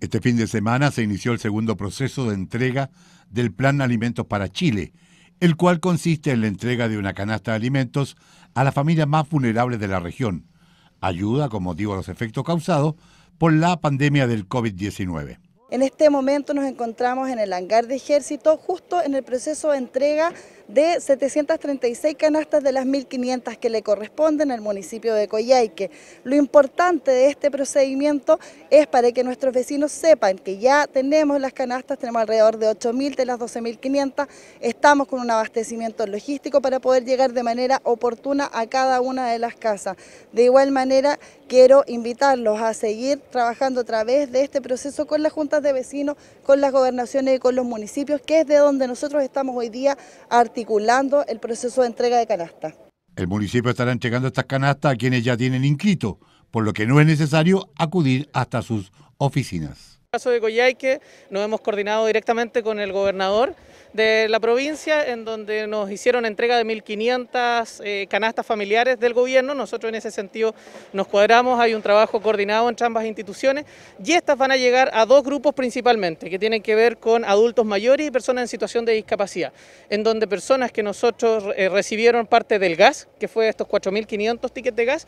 Este fin de semana se inició el segundo proceso de entrega del Plan Alimentos para Chile, el cual consiste en la entrega de una canasta de alimentos a las familias más vulnerables de la región, ayuda, como digo, a los efectos causados por la pandemia del COVID-19. En este momento nos encontramos en el hangar de ejército, justo en el proceso de entrega de 736 canastas de las 1.500 que le corresponden al municipio de Coyhaique. Lo importante de este procedimiento es para que nuestros vecinos sepan que ya tenemos las canastas, tenemos alrededor de 8.000 de las 12.500, estamos con un abastecimiento logístico para poder llegar de manera oportuna a cada una de las casas. De igual manera, quiero invitarlos a seguir trabajando a través de este proceso con la Junta de vecinos con las gobernaciones y con los municipios, que es de donde nosotros estamos hoy día articulando el proceso de entrega de canasta. El municipio estará entregando estas canastas a quienes ya tienen inscrito, por lo que no es necesario acudir hasta sus oficinas. En el caso de Coyhaique nos hemos coordinado directamente con el gobernador de la provincia, en donde nos hicieron entrega de 1.500 eh, canastas familiares del gobierno. Nosotros en ese sentido nos cuadramos, hay un trabajo coordinado entre ambas instituciones y estas van a llegar a dos grupos principalmente, que tienen que ver con adultos mayores y personas en situación de discapacidad, en donde personas que nosotros eh, recibieron parte del gas, que fue estos 4.500 tickets de gas,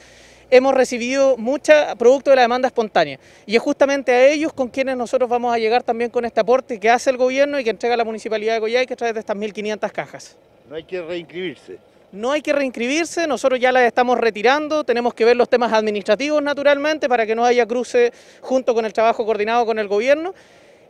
hemos recibido mucha producto de la demanda espontánea. Y es justamente a ellos con quienes nosotros vamos a llegar también con este aporte que hace el gobierno y que entrega la Municipalidad de Coyhaique a través de estas 1.500 cajas. No hay que reinscribirse. No hay que reinscribirse, nosotros ya las estamos retirando, tenemos que ver los temas administrativos naturalmente para que no haya cruce junto con el trabajo coordinado con el gobierno.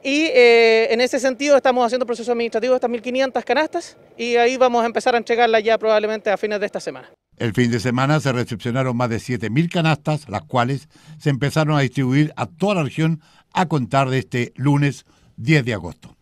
Y eh, en ese sentido estamos haciendo proceso administrativo de estas 1.500 canastas y ahí vamos a empezar a entregarlas ya probablemente a fines de esta semana. El fin de semana se recepcionaron más de 7.000 canastas, las cuales se empezaron a distribuir a toda la región a contar de este lunes 10 de agosto.